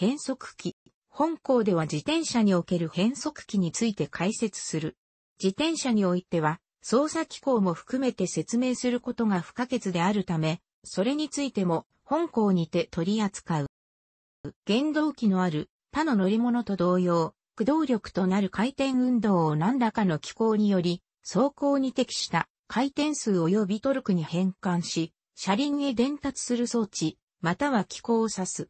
変速機。本校では自転車における変速機について解説する。自転車においては、操作機構も含めて説明することが不可欠であるため、それについても本校にて取り扱う。原動機のある他の乗り物と同様、駆動力となる回転運動を何らかの機構により、走行に適した回転数及びトルクに変換し、車輪へ伝達する装置、または機構を指す。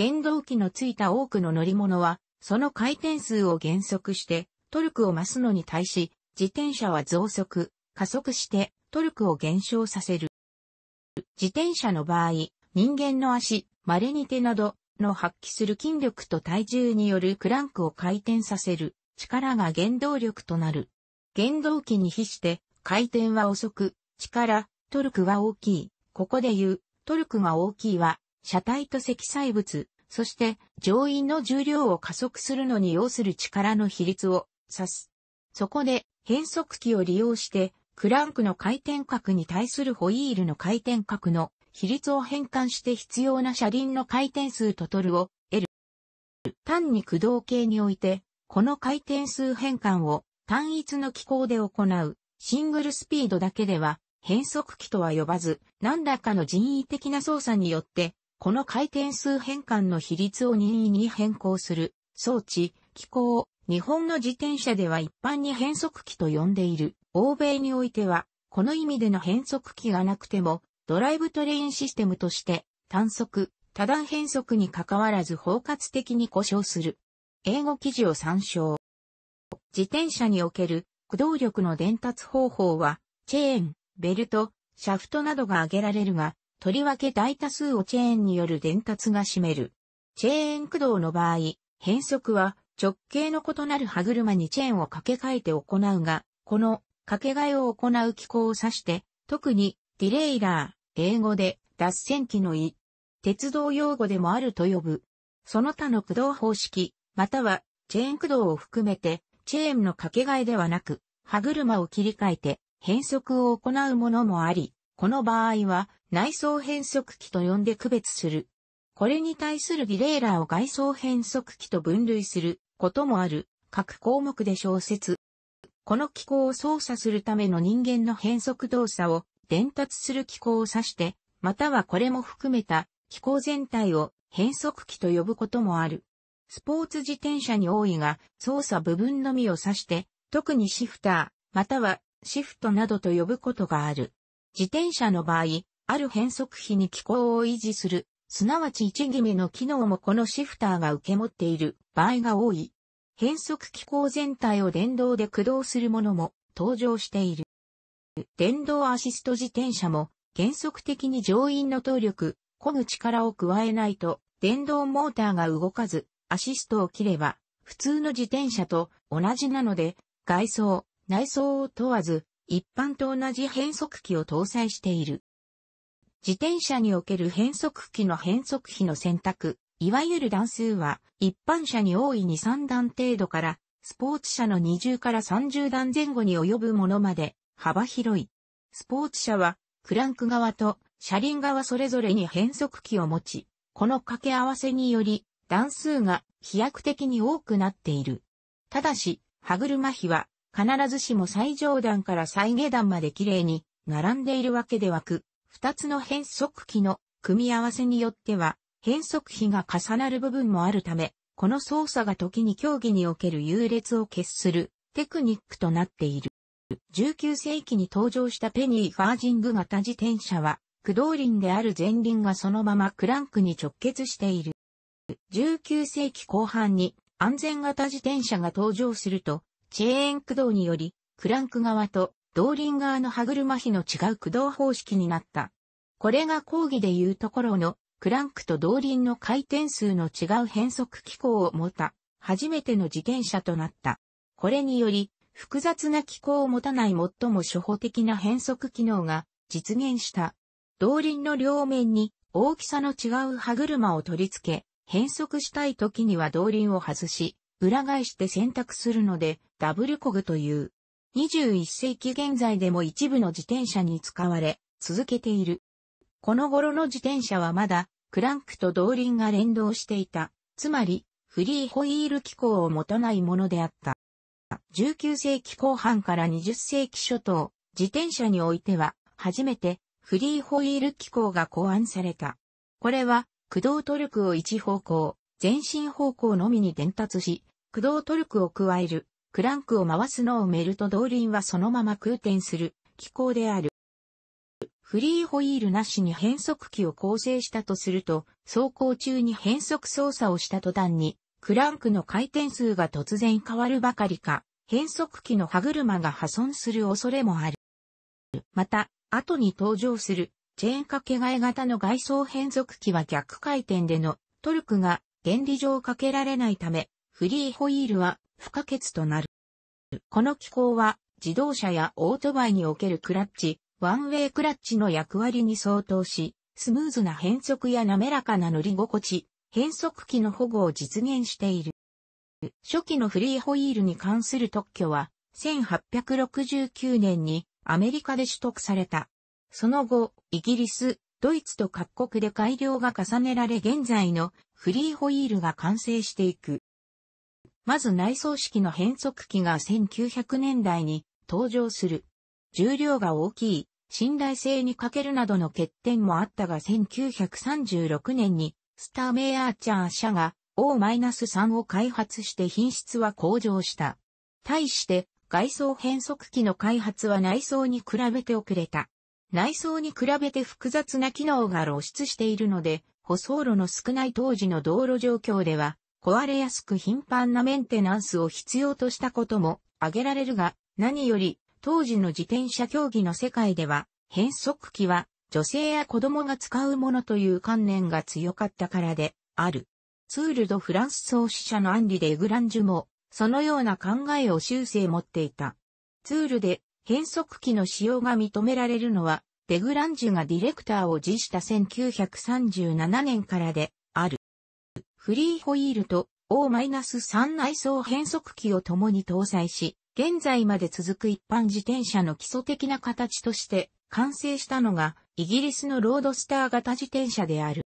原動機のついた多くの乗り物は、その回転数を減速して、トルクを増すのに対し、自転車は増速、加速して、トルクを減少させる。自転車の場合、人間の足、稀に手などの発揮する筋力と体重によるクランクを回転させる力が原動力となる。原動機に比して回転は遅く、力、トルクは大きい。ここで言う、トルクが大きいは車体と積載物、そして乗員の重量を加速するのに要する力の比率を指す。そこで変速機を利用してクランクの回転角に対するホイールの回転角の比率を変換して必要な車輪の回転数とトルを得る。単に駆動系において、この回転数変換を単一の機構で行うシングルスピードだけでは変速機とは呼ばず何らかの人為的な操作によってこの回転数変換の比率を任意に変更する装置、機構を日本の自転車では一般に変速機と呼んでいる。欧米においては、この意味での変速機がなくても、ドライブトレインシステムとして、単速、多段変速に関わらず包括的に故障する。英語記事を参照。自転車における駆動力の伝達方法は、チェーン、ベルト、シャフトなどが挙げられるが、とりわけ大多数をチェーンによる伝達が占める。チェーン駆動の場合、変速は直径の異なる歯車にチェーンを掛け替えて行うが、この掛け替えを行う機構を指して、特にディレイラー、英語で脱線機の意、鉄道用語でもあると呼ぶ。その他の駆動方式、またはチェーン駆動を含めて、チェーンの掛け替えではなく、歯車を切り替えて変速を行うものもあり、この場合は内装変速機と呼んで区別する。これに対するディレイラーを外装変速機と分類することもある各項目で小説。この機構を操作するための人間の変速動作を伝達する機構を指して、またはこれも含めた機構全体を変速機と呼ぶこともある。スポーツ自転車に多いが操作部分のみを指して、特にシフター、またはシフトなどと呼ぶことがある。自転車の場合、ある変速比に機構を維持する、すなわち位置決めの機能もこのシフターが受け持っている場合が多い。変速機構全体を電動で駆動するものも登場している。電動アシスト自転車も原則的に乗員の動力、漕ぐ力を加えないと電動モーターが動かず、アシストを切れば普通の自転車と同じなので、外装、内装を問わず一般と同じ変速機を搭載している。自転車における変速機の変速比の選択、いわゆる段数は、一般車に大いに3段程度から、スポーツ車の20から30段前後に及ぶものまで、幅広い。スポーツ車は、クランク側と車輪側それぞれに変速機を持ち、この掛け合わせにより、段数が飛躍的に多くなっている。ただし、歯車比は必ずしも最上段から最下段まで綺麗に並んでいるわけではく、二つの変速比の組み合わせによっては、変速比が重なる部分もあるため、この操作が時に競技における優劣を決するテクニックとなっている。19世紀に登場したペニー・ファージング型自転車は、駆動輪である前輪がそのままクランクに直結している。19世紀後半に安全型自転車が登場すると、チェーン駆動により、クランク側と動輪側の歯車比の違う駆動方式になった。これが講義で言うところの、クランクと動輪の回転数の違う変速機構を持た、初めての自転車となった。これにより、複雑な機構を持たない最も初歩的な変速機能が実現した。動輪の両面に大きさの違う歯車を取り付け、変速したい時には動輪を外し、裏返して選択するので、ダブルコグという。21世紀現在でも一部の自転車に使われ、続けている。この頃の自転車はまだ、クランクと動輪が連動していた。つまり、フリーホイール機構を持たないものであった。19世紀後半から20世紀初頭、自転車においては、初めて、フリーホイール機構が考案された。これは、駆動トルクを一方向、前進方向のみに伝達し、駆動トルクを加える、クランクを回すのを埋めると動輪はそのまま空転する、機構である。フリーホイールなしに変速機を構成したとすると、走行中に変速操作をした途端に、クランクの回転数が突然変わるばかりか、変速機の歯車が破損する恐れもある。また、後に登場する、チェーン掛け替え型の外装変速機は逆回転でのトルクが原理上かけられないため、フリーホイールは不可欠となる。この機構は自動車やオートバイにおけるクラッチ、ワンウェイクラッチの役割に相当し、スムーズな変速や滑らかな乗り心地、変速機の保護を実現している。初期のフリーホイールに関する特許は、1869年にアメリカで取得された。その後、イギリス、ドイツと各国で改良が重ねられ現在のフリーホイールが完成していく。まず内装式の変速機が1900年代に登場する。重量が大きい、信頼性に欠けるなどの欠点もあったが1936年にスターメイアーチャー社が O-3 を開発して品質は向上した。対して外装変速機の開発は内装に比べて遅れた。内装に比べて複雑な機能が露出しているので、舗装路の少ない当時の道路状況では、壊れやすく頻繁なメンテナンスを必要としたことも挙げられるが、何より当時の自転車競技の世界では、変速機は女性や子供が使うものという観念が強かったからである。ツールドフランス創始者のアンリ・デ・グランジュも、そのような考えを修正持っていた。ツールで変速機の使用が認められるのは、デグランジュがディレクターを辞した1937年からで、ある。フリーホイールと O-3 内装変速機を共に搭載し、現在まで続く一般自転車の基礎的な形として完成したのがイギリスのロードスター型自転車である。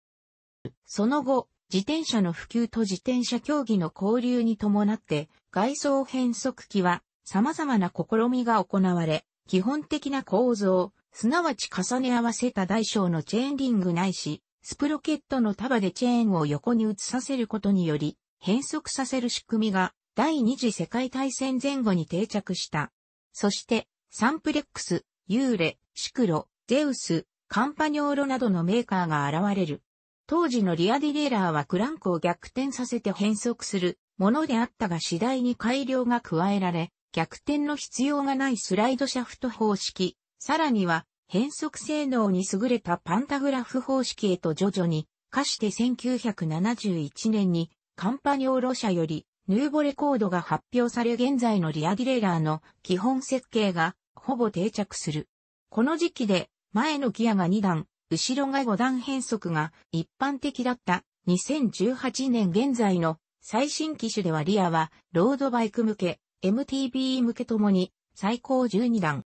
その後、自転車の普及と自転車競技の交流に伴って外装変速機は様々な試みが行われ、基本的な構造、すなわち重ね合わせた大小のチェーンリングないし、スプロケットの束でチェーンを横に移させることにより、変速させる仕組みが第二次世界大戦前後に定着した。そして、サンプレックス、ユーレ、シクロ、ゼウス、カンパニョーロなどのメーカーが現れる。当時のリアディレーラーはクランクを逆転させて変速するものであったが次第に改良が加えられ、逆転の必要がないスライドシャフト方式、さらには変速性能に優れたパンタグラフ方式へと徐々に、かして1971年にカンパニオロ社よりヌーボレコードが発表され現在のリアディレイラーの基本設計がほぼ定着する。この時期で前のギアが2段、後ろが5段変速が一般的だった2018年現在の最新機種ではリアはロードバイク向け、MTB 向けともに最高12段。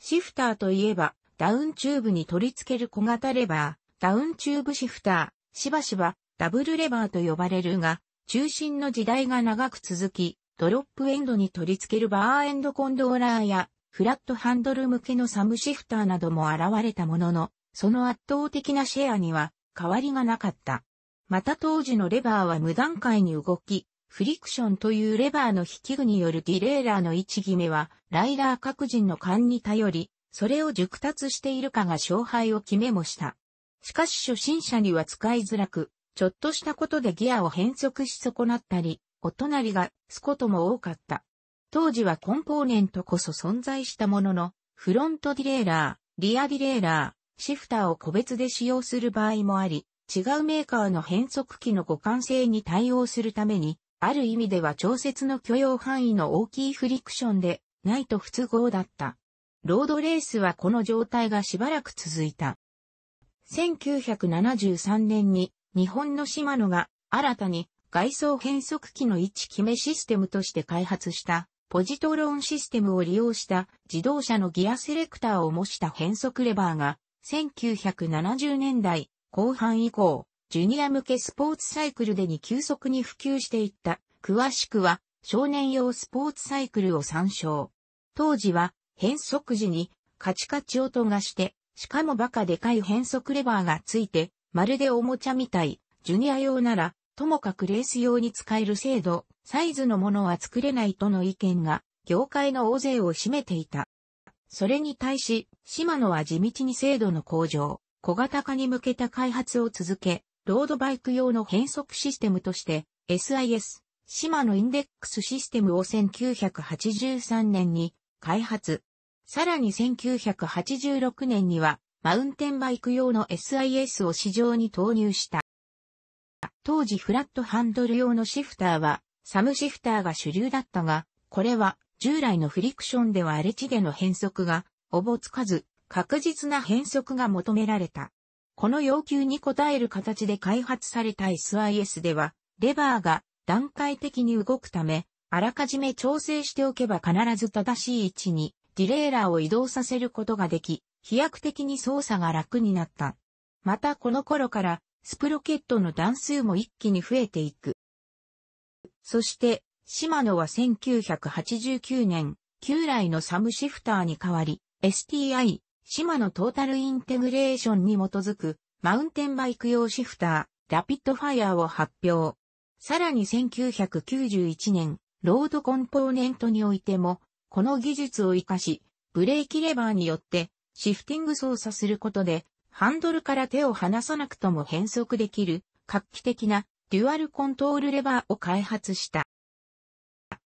シフターといえば、ダウンチューブに取り付ける小型レバー、ダウンチューブシフター、しばしばダブルレバーと呼ばれるが、中心の時代が長く続き、ドロップエンドに取り付けるバーエンドコンドーラーや、フラットハンドル向けのサムシフターなども現れたものの、その圧倒的なシェアには変わりがなかった。また当時のレバーは無段階に動き、フリクションというレバーの引き具によるディレーラーの位置決めは、ライダー各人の勘に頼り、それを熟達しているかが勝敗を決めもした。しかし初心者には使いづらく、ちょっとしたことでギアを変速し損なったり、お隣がすことも多かった。当時はコンポーネントこそ存在したものの、フロントディレーラー、リアディレーラー、シフターを個別で使用する場合もあり、違うメーカーの変速機の互換性に対応するために、ある意味では調節の許容範囲の大きいフリクションでないと不都合だった。ロードレースはこの状態がしばらく続いた。1973年に日本のシマノが新たに外装変速機の位置決めシステムとして開発したポジトロンシステムを利用した自動車のギアセレクターを模した変速レバーが1970年代後半以降ジュニア向けスポーツサイクルでに急速に普及していった。詳しくは、少年用スポーツサイクルを参照。当時は、変速時に、カチカチ音がして、しかもバカでかい変速レバーがついて、まるでおもちゃみたい、ジュニア用なら、ともかくレース用に使える精度、サイズのものは作れないとの意見が、業界の大勢を占めていた。それに対し、シマノは地道に精度の向上、小型化に向けた開発を続け、ロードバイク用の変速システムとして、SIS、シマのインデックスシステムを1983年に開発。さらに1986年には、マウンテンバイク用の SIS を市場に投入した。当時フラットハンドル用のシフターは、サムシフターが主流だったが、これは従来のフリクションでは荒れ地での変速がおぼつかず、確実な変速が求められた。この要求に応える形で開発された SIS では、レバーが段階的に動くため、あらかじめ調整しておけば必ず正しい位置にディレイラーを移動させることができ、飛躍的に操作が楽になった。またこの頃からスプロケットの段数も一気に増えていく。そして、シマノは1989年、旧来のサムシフターに代わり、STI、島のトータルインテグレーションに基づく、マウンテンバイク用シフター、ラピッドファイアを発表。さらに1991年、ロードコンポーネントにおいても、この技術を活かし、ブレーキレバーによって、シフティング操作することで、ハンドルから手を離さなくとも変速できる、画期的な、デュアルコントールレバーを開発した。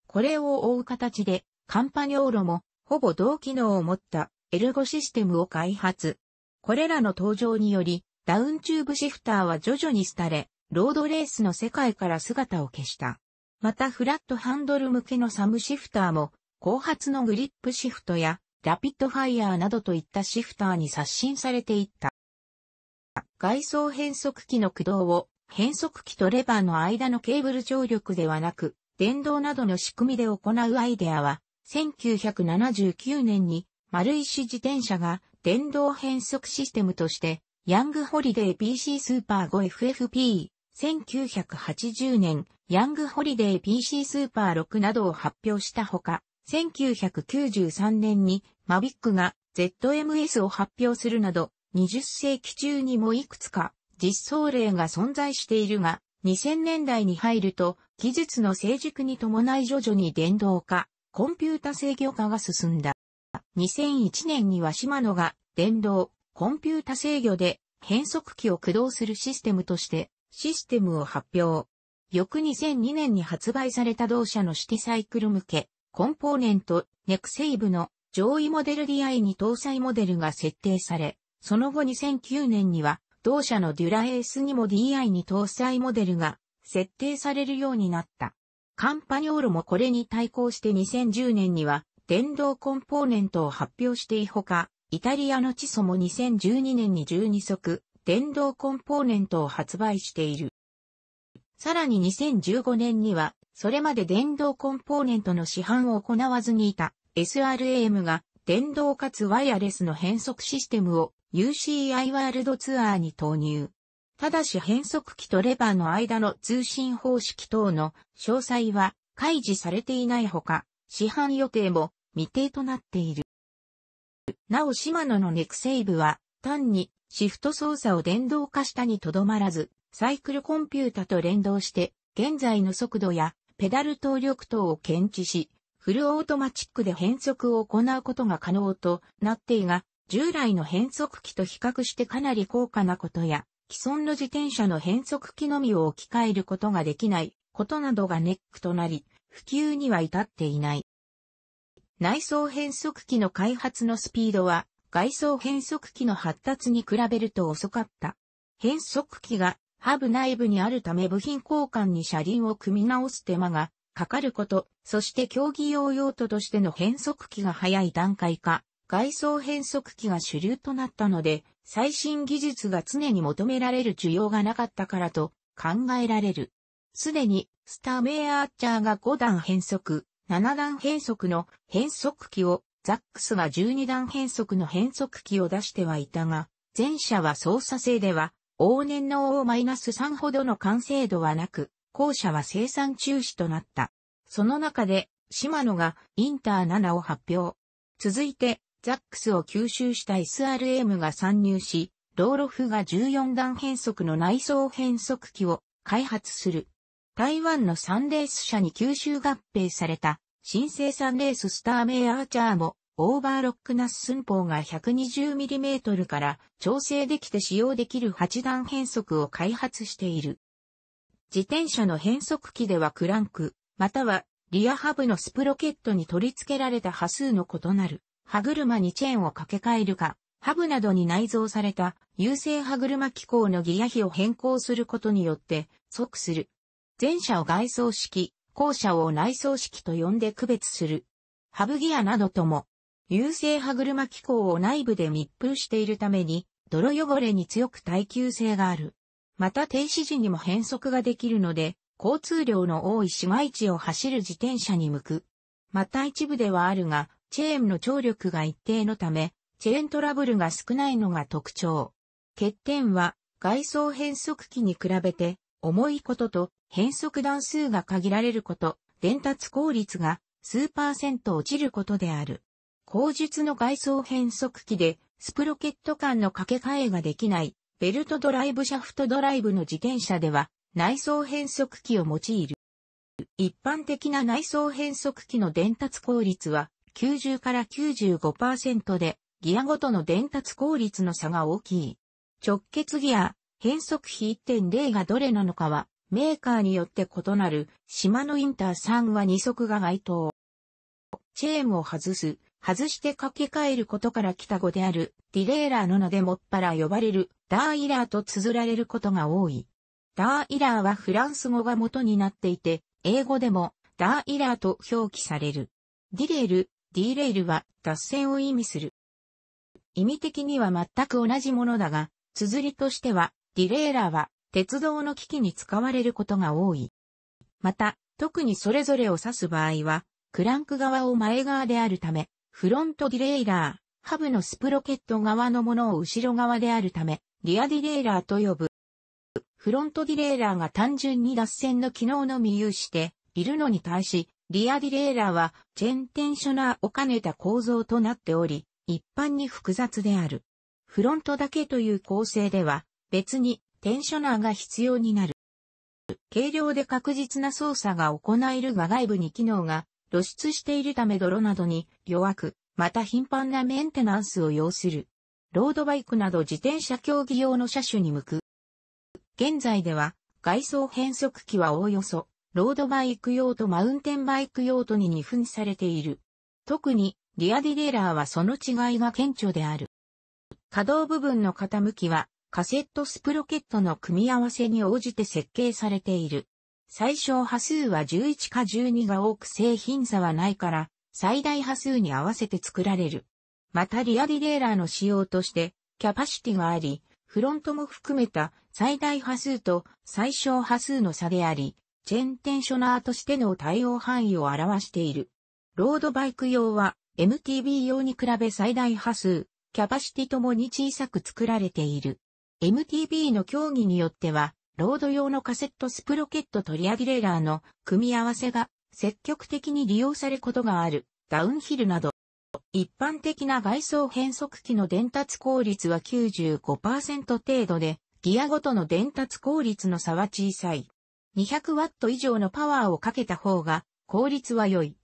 これを覆う形で、カンパニョーロも、ほぼ同機能を持ったエルゴシステムを開発。これらの登場により、ダウンチューブシフターは徐々に廃れ、ロードレースの世界から姿を消した。またフラットハンドル向けのサムシフターも、後発のグリップシフトや、ラピッドファイヤーなどといったシフターに刷新されていった。外装変速機の駆動を変速機とレバーの間のケーブル張力ではなく、電動などの仕組みで行うアイデアは、1979年に丸石自転車が電動変速システムとして、ヤングホリデー PC スーパー 5FFP、1980年、ヤングホリデー PC スーパー6などを発表したほか、1993年にマビックが ZMS を発表するなど、20世紀中にもいくつか実装例が存在しているが、2000年代に入ると技術の成熟に伴い徐々に電動化、コンピュータ制御化が進んだ。2001年には島野が電動、コンピュータ制御で変速機を駆動するシステムとしてシステムを発表。翌2002年に発売された同社のシティサイクル向け、コンポーネント、ネクセイブの上位モデル DI に搭載モデルが設定され、その後2009年には同社のデュラエースにも DI に搭載モデルが設定されるようになった。カンパニョーロもこれに対抗して2010年には電動コンポーネントを発表していほか、イタリアのチソも2012年に12足、電動コンポーネントを発売している。さらに2015年には、それまで電動コンポーネントの市販を行わずにいた SRAM が電動かつワイヤレスの変速システムを UCI ワールドツアーに投入。ただし変速機とレバーの間の通信方式等の詳細は開示されていないほか、市販予定も未定となっている。なおシマノのネクセイブは、単にシフト操作を電動化したにとどまらず、サイクルコンピュータと連動して、現在の速度やペダル動力等を検知し、フルオートマチックで変速を行うことが可能となっていが、従来の変速機と比較してかなり高価なことや、既存の自転車の変速機のみを置き換えることができないことなどがネックとなり、普及には至っていない。内装変速機の開発のスピードは外装変速機の発達に比べると遅かった。変速機がハブ内部にあるため部品交換に車輪を組み直す手間がかかること、そして競技用用途としての変速機が早い段階か、外装変速機が主流となったので、最新技術が常に求められる需要がなかったからと考えられる。すでに、スターメイアーチャーが5段変速、7段変速の変速機を、ザックスは12段変速の変速機を出してはいたが、前者は操作性では、往年の O-3 ほどの完成度はなく、後者は生産中止となった。その中で、シマノがインター7を発表。続いて、ザックスを吸収した SRM が参入し、ローロフが14段変速の内装変速機を開発する。台湾のサンレース社に吸収合併された、新生サンレーススターメイアーチャーも、オーバーロックナス寸法が 120mm から調整できて使用できる8段変速を開発している。自転車の変速機ではクランク、またはリアハブのスプロケットに取り付けられた波数の異なる歯車にチェーンを掛け替えるか、ハブなどに内蔵された優勢歯車機構のギア比を変更することによって、即する前者を外装式、後者を内装式と呼んで区別する。ハブギアなどとも、優勢歯車機構を内部で密封しているために、泥汚れに強く耐久性がある。また停止時にも変速ができるので、交通量の多い市街地を走る自転車に向く。また一部ではあるが、チェーンの張力が一定のため、チェーントラブルが少ないのが特徴。欠点は、外装変速機に比べて重いことと変速段数が限られること、伝達効率が数パーセント落ちることである。後述の外装変速機でスプロケット間の掛け替えができないベルトドライブシャフトドライブの自転車では内装変速機を用いる。一般的な内装変速機の伝達効率は90から95%でギアごとの伝達効率の差が大きい。直結ギア、変速比1.0がどれなのかは、メーカーによって異なる、島のインター3は2足が該当。チェーンを外す、外して掛け替えることから来た語である、ディレーラーの名でもっぱら呼ばれる、ダーイラーと綴られることが多い。ダーイラーはフランス語が元になっていて、英語でも、ダーイラーと表記される。ディレール、ディレールは脱線を意味する。意味的には全く同じものだが、綴りとしてはディレイラーは鉄道の機器に使われることが多い。また、特にそれぞれを指す場合は、クランク側を前側であるため、フロントディレイラー、ハブのスプロケット側のものを後ろ側であるため、リアディレイラーと呼ぶ。フロントディレイラーが単純に脱線の機能のみ有しているのに対し、リアディレイラーはチェーンテンショナーを兼ねた構造となっており、一般に複雑である。フロントだけという構成では、別にテンショナーが必要になる。軽量で確実な操作が行えるが外部に機能が露出しているため泥などに弱く、また頻繁なメンテナンスを要する。ロードバイクなど自転車競技用の車種に向く。現在では外装変速機はおおよそロードバイク用とマウンテンバイク用途に二分されている。特にリアディレーラーはその違いが顕著である。可動部分の傾きはカセットスプロケットの組み合わせに応じて設計されている。最小波数は11か12が多く製品差はないから、最大波数に合わせて作られる。またリアディレーラーの仕様として、キャパシティがあり、フロントも含めた最大波数と最小波数の差であり、チェーンテンショナーとしての対応範囲を表している。ロードバイク用は MTB 用に比べ最大波数、キャパシティともに小さく作られている。MTB の競技によっては、ロード用のカセットスプロケットトリアギレーラーの組み合わせが積極的に利用されることがあるダウンヒルなど、一般的な外装変速機の伝達効率は95%程度で、ギアごとの伝達効率の差は小さい。200W 以上のパワーをかけた方が効率は良い。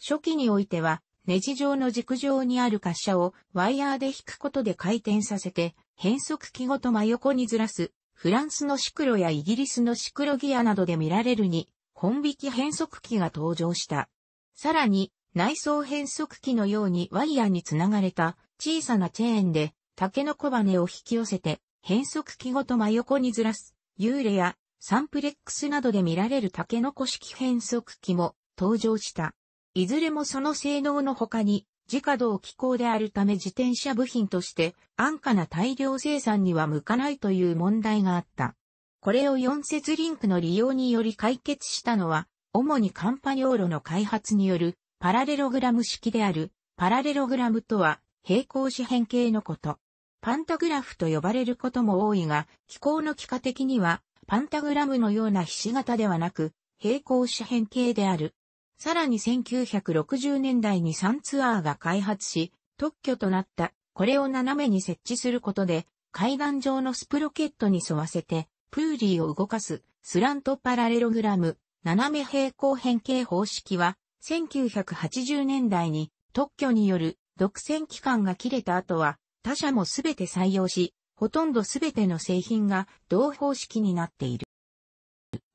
初期においては、ネジ状の軸上にある滑車をワイヤーで引くことで回転させて、変速機ごと真横にずらす、フランスのシクロやイギリスのシクロギアなどで見られるに、本引き変速機が登場した。さらに、内装変速機のようにワイヤーにつながれた小さなチェーンで、竹の小羽を引き寄せて、変速機ごと真横にずらす、幽霊やサンプレックスなどで見られる竹の子式変速機も登場した。いずれもその性能の他に、自家同機構であるため自転車部品として安価な大量生産には向かないという問題があった。これを4節リンクの利用により解決したのは、主にカンパニョーロの開発によるパラレログラム式である、パラレログラムとは平行四辺形のこと。パンタグラフと呼ばれることも多いが、機構の幾何的にはパンタグラムのようなひし形ではなく、平行四辺形である。さらに1960年代に3ツアーが開発し、特許となった、これを斜めに設置することで、階段上のスプロケットに沿わせて、プーリーを動かす、スラントパラレログラム、斜め平行変形方式は、1980年代に特許による独占期間が切れた後は、他社もすべて採用し、ほとんどすべての製品が同方式になっている。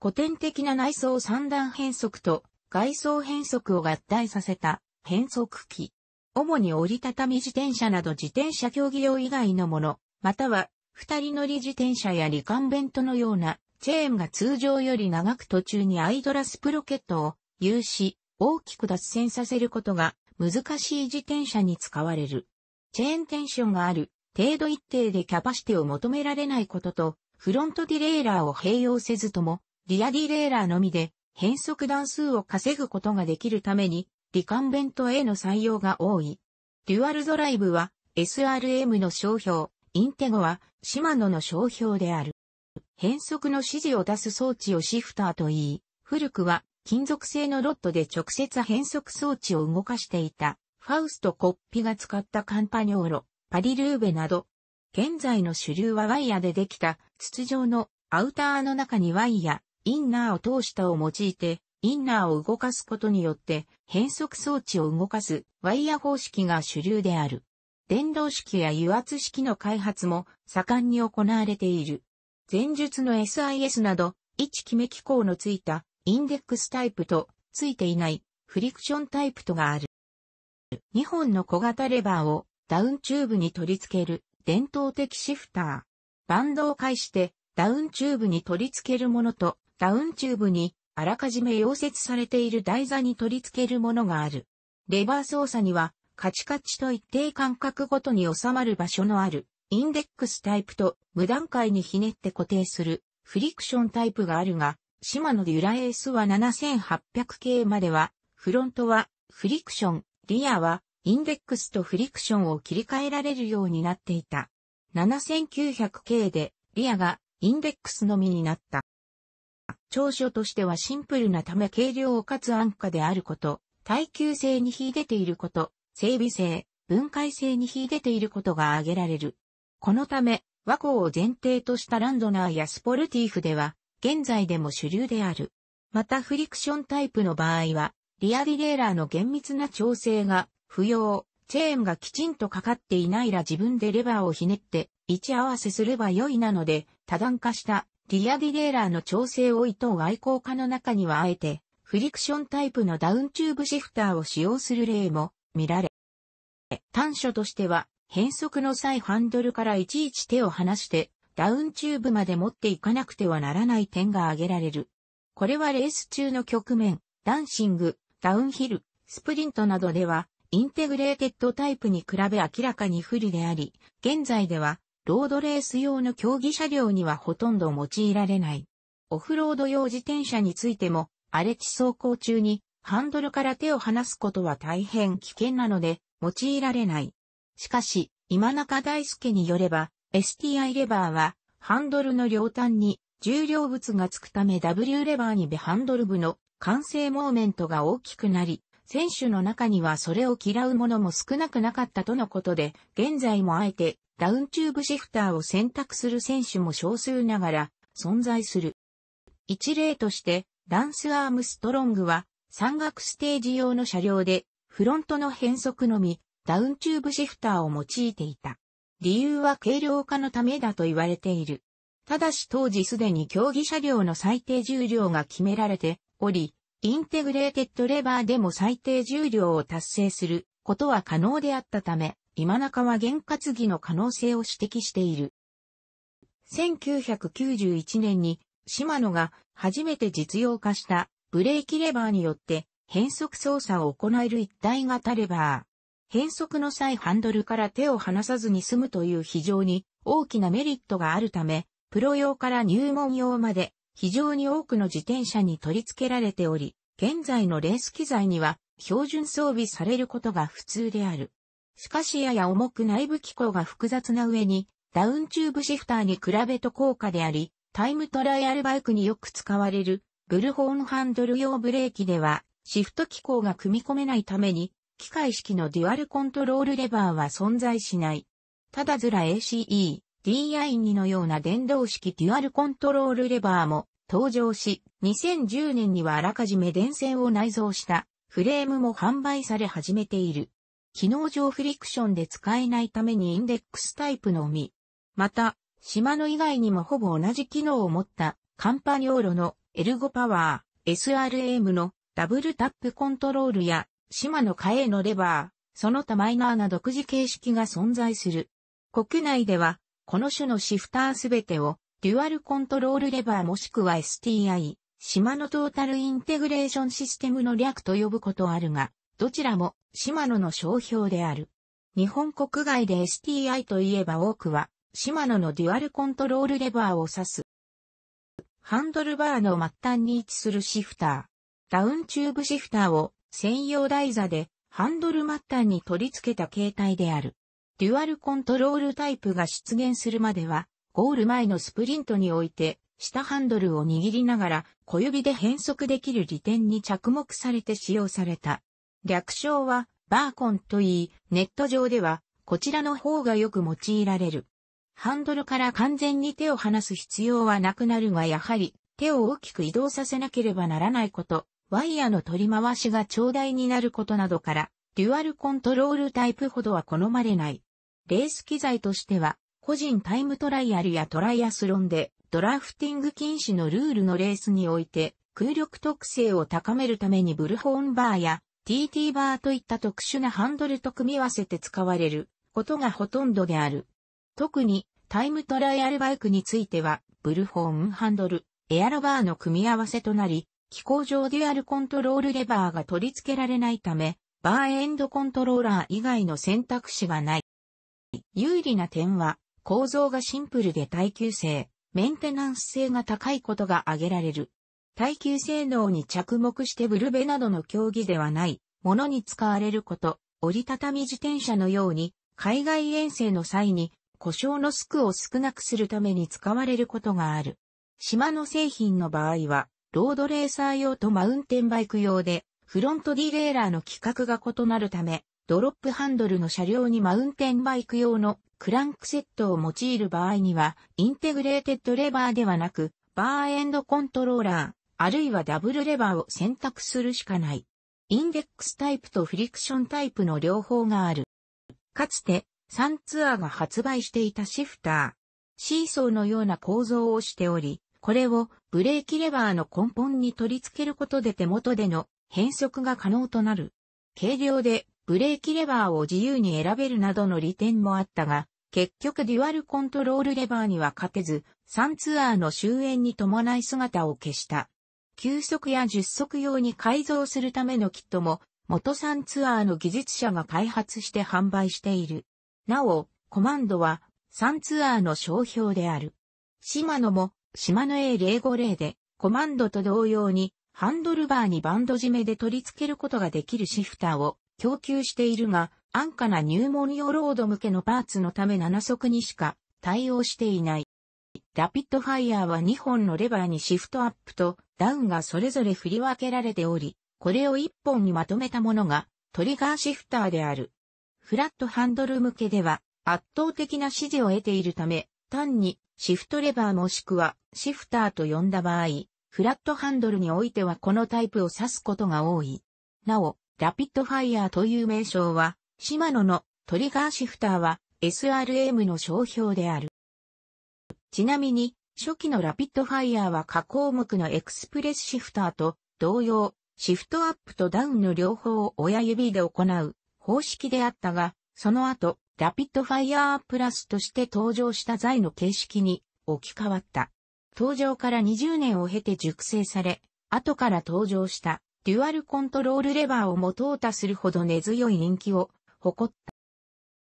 古典的な内装三段変則と外装変速を合体させた変速機。主に折りたたみ自転車など自転車競技用以外のもの、または二人乗り自転車やリカンベントのようなチェーンが通常より長く途中にアイドラスプロケットを有し大きく脱線させることが難しい自転車に使われる。チェーンテンションがある程度一定でキャパシティを求められないこととフロントディレイラーを併用せずともリアディレイラーのみで変速段数を稼ぐことができるために、リカンベントへの採用が多い。デュアルドライブは SRM の商標、インテゴはシマノの商標である。変速の指示を出す装置をシフターと言い、古くは金属製のロッドで直接変速装置を動かしていた、ファウスト・コッピが使ったカンパニョーロ、パリルーベなど、現在の主流はワイヤでできた筒状のアウターの中にワイヤ、インナーを通したを用いて、インナーを動かすことによって変速装置を動かすワイヤ方式が主流である。電動式や油圧式の開発も盛んに行われている。前述の SIS など、位置決め機構のついたインデックスタイプとついていないフリクションタイプとがある。2本の小型レバーをダウンチューブに取り付ける伝統的シフター。バンドを介してダウンチューブに取り付けるものとダウンチューブにあらかじめ溶接されている台座に取り付けるものがある。レバー操作にはカチカチと一定間隔ごとに収まる場所のあるインデックスタイプと無段階にひねって固定するフリクションタイプがあるが、シマノデュラエースは7800系までは、フロントはフリクション、リアはインデックスとフリクションを切り替えられるようになっていた。7900系でリアがインデックスのみになった。長所としてはシンプルなため軽量かつ安価であること、耐久性に秀でていること、整備性、分解性に秀でていることが挙げられる。このため、和光を前提としたランドナーやスポルティーフでは、現在でも主流である。またフリクションタイプの場合は、リアリレーラーの厳密な調整が不要、チェーンがきちんとかかっていないら自分でレバーをひねって位置合わせすれば良いなので、多段化したリアディレーラーの調整を意図外交家の中にはあえて、フリクションタイプのダウンチューブシフターを使用する例も見られ、短所としては、変速の際ハンドルからいちいち手を離して、ダウンチューブまで持っていかなくてはならない点が挙げられる。これはレース中の局面、ダンシング、ダウンヒル、スプリントなどでは、インテグレーテッドタイプに比べ明らかに不利であり、現在では、ロードレース用の競技車両にはほとんど用いられない。オフロード用自転車についても、荒れ地走行中にハンドルから手を離すことは大変危険なので、用いられない。しかし、今中大輔によれば、STI レバーは、ハンドルの両端に重量物がつくため W レバーにベハンドル部の完成モーメントが大きくなり、選手の中にはそれを嫌う者も少なくなかったとのことで、現在もあえてダウンチューブシフターを選択する選手も少数ながら存在する。一例として、ランスアームストロングは山岳ステージ用の車両でフロントの変速のみダウンチューブシフターを用いていた。理由は軽量化のためだと言われている。ただし当時すでに競技車両の最低重量が決められており、インテグレーテッドレバーでも最低重量を達成することは可能であったため、今中は原活技の可能性を指摘している。1991年に、シマノが初めて実用化したブレーキレバーによって変速操作を行える一体型レバー。変速の際ハンドルから手を離さずに済むという非常に大きなメリットがあるため、プロ用から入門用まで非常に多くの自転車に取り付けられており、現在のレース機材には標準装備されることが普通である。しかしやや重く内部機構が複雑な上に、ダウンチューブシフターに比べと高価であり、タイムトライアルバイクによく使われる、ブルホーンハンドル用ブレーキでは、シフト機構が組み込めないために、機械式のデュアルコントロールレバーは存在しない。ただずら ACE、DI2 のような電動式デュアルコントロールレバーも登場し、2010年にはあらかじめ電線を内蔵したフレームも販売され始めている。機能上フリクションで使えないためにインデックスタイプのみ。また、島の以外にもほぼ同じ機能を持ったカンパニョーロのエルゴパワー、SRM のダブルタップコントロールや島のカエのレバー、その他マイナーな独自形式が存在する。国内では、この種のシフターすべてを、デュアルコントロールレバーもしくは STI、島のトータルインテグレーションシステムの略と呼ぶことあるが、どちらもシマノの商標である。日本国外で STI といえば多くは、シマノのデュアルコントロールレバーを指す。ハンドルバーの末端に位置するシフター。ダウンチューブシフターを専用台座でハンドル末端に取り付けた形態である。デュアルコントロールタイプが出現するまでは、ゴール前のスプリントにおいて、下ハンドルを握りながら小指で変速できる利点に着目されて使用された略称はバーコンといい、ネット上ではこちらの方がよく用いられる。ハンドルから完全に手を離す必要はなくなるがやはり手を大きく移動させなければならないこと、ワイヤーの取り回しが長大になることなどから、デュアルコントロールタイプほどは好まれない。レース機材としては、個人タイムトライアルやトライアスロンで、ドラフティング禁止のルールのレースにおいて、空力特性を高めるためにブルホーンバーや TT バーといった特殊なハンドルと組み合わせて使われることがほとんどである。特にタイムトライアルバイクについては、ブルホームハンドル、エアロバーの組み合わせとなり、機構上デュアルコントロールレバーが取り付けられないため、バーエンドコントローラー以外の選択肢がない。有利な点は、構造がシンプルで耐久性、メンテナンス性が高いことが挙げられる。耐久性能に着目してブルベなどの競技ではない、ものに使われること、折りたたみ自転車のように、海外遠征の際に、故障のスクを少なくするために使われることがある。島の製品の場合は、ロードレーサー用とマウンテンバイク用で、フロントディレーラーの規格が異なるため、ドロップハンドルの車両にマウンテンバイク用のクランクセットを用いる場合には、インテグレーテッドレバーではなく、バーエンドコントローラー、あるいはダブルレバーを選択するしかない。インデックスタイプとフリクションタイプの両方がある。かつて、サンツアーが発売していたシフター。シーソーのような構造をしており、これをブレーキレバーの根本に取り付けることで手元での変速が可能となる。軽量でブレーキレバーを自由に選べるなどの利点もあったが、結局デュアルコントロールレバーには勝てず、サンツアーの終焉に伴い姿を消した。急速や十速足用に改造するためのキットも、元サンツアーの技術者が開発して販売している。なお、コマンドは、サンツアーの商標である。シマノも、シマノ A050 で、コマンドと同様に、ハンドルバーにバンド締めで取り付けることができるシフターを供給しているが、安価な入門用ロード向けのパーツのため7足にしか対応していない。ラピッドファイヤーは2本のレバーにシフトアップとダウンがそれぞれ振り分けられており、これを1本にまとめたものがトリガーシフターである。フラットハンドル向けでは圧倒的な支持を得ているため、単にシフトレバーもしくはシフターと呼んだ場合、フラットハンドルにおいてはこのタイプを指すことが多い。なお、ラピッドファイヤーという名称は、シマノのトリガーシフターは SRM の商標である。ちなみに、初期のラピッドファイヤーは加工目のエクスプレスシフターと同様、シフトアップとダウンの両方を親指で行う方式であったが、その後、ラピッドファイヤープラスとして登場した材の形式に置き換わった。登場から20年を経て熟成され、後から登場したデュアルコントロールレバーをも淘汰するほど根強い人気を誇っ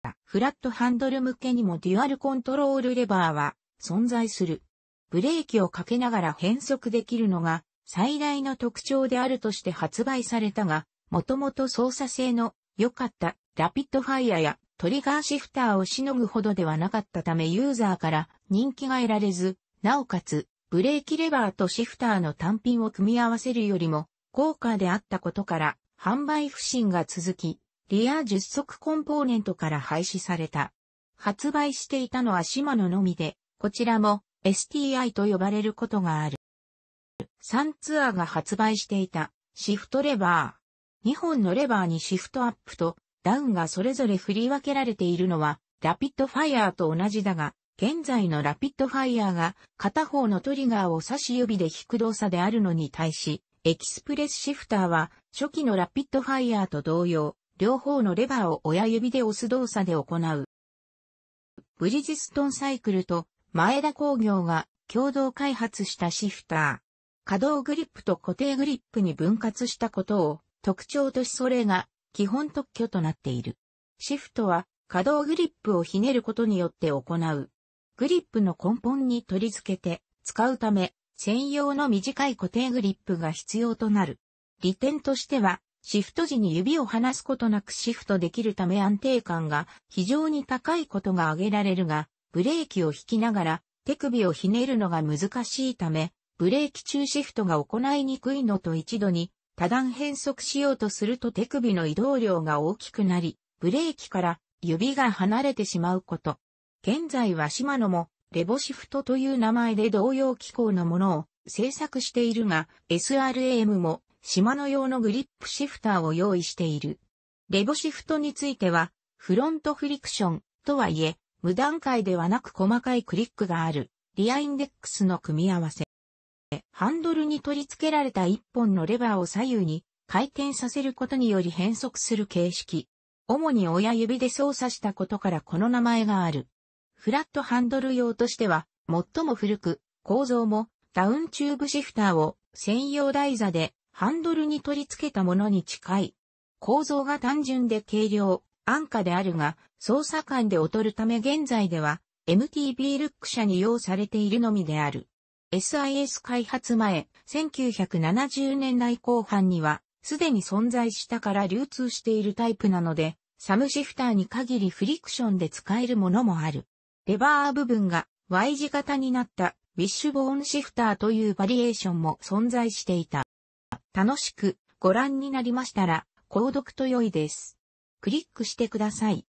た。フラットハンドル向けにもデュアルコントロールレバーは存在する。ブレーキをかけながら変速できるのが最大の特徴であるとして発売されたが、もともと操作性の良かったラピッドファイアやトリガーシフターをしのぐほどではなかったためユーザーから人気が得られず、なおかつブレーキレバーとシフターの単品を組み合わせるよりも高価であったことから販売不振が続き、リア10速コンポーネントから廃止された。発売していたのはシマノのみで、こちらも STI と呼ばれることがある。3ツアーが発売していたシフトレバー。2本のレバーにシフトアップとダウンがそれぞれ振り分けられているのはラピッドファイヤーと同じだが、現在のラピッドファイヤーが片方のトリガーを差し指で引く動作であるのに対し、エキスプレスシフターは初期のラピッドファイヤーと同様、両方のレバーを親指で押す動作で行う。ブリジストンサイクルと前田工業が共同開発したシフター。可動グリップと固定グリップに分割したことを特徴としそれが基本特許となっている。シフトは可動グリップをひねることによって行う。グリップの根本に取り付けて使うため専用の短い固定グリップが必要となる。利点としてはシフト時に指を離すことなくシフトできるため安定感が非常に高いことが挙げられるが、ブレーキを引きながら手首をひねるのが難しいため、ブレーキ中シフトが行いにくいのと一度に多段変速しようとすると手首の移動量が大きくなり、ブレーキから指が離れてしまうこと。現在はシマノもレボシフトという名前で同様機構のものを製作しているが、SRAM もシマノ用のグリップシフターを用意している。レボシフトについては、フロントフリクションとはいえ、無段階ではなく細かいクリックがある、リアインデックスの組み合わせ。ハンドルに取り付けられた一本のレバーを左右に回転させることにより変速する形式。主に親指で操作したことからこの名前がある。フラットハンドル用としては、最も古く、構造もダウンチューブシフターを専用台座でハンドルに取り付けたものに近い。構造が単純で軽量、安価であるが、捜査官で劣るため現在では、MTB ルック社に用されているのみである。SIS 開発前、1970年代後半には、すでに存在したから流通しているタイプなので、サムシフターに限りフリクションで使えるものもある。レバー部分が Y 字型になったウィッシュボーンシフターというバリエーションも存在していた。楽しくご覧になりましたら、購読と良いです。クリックしてください。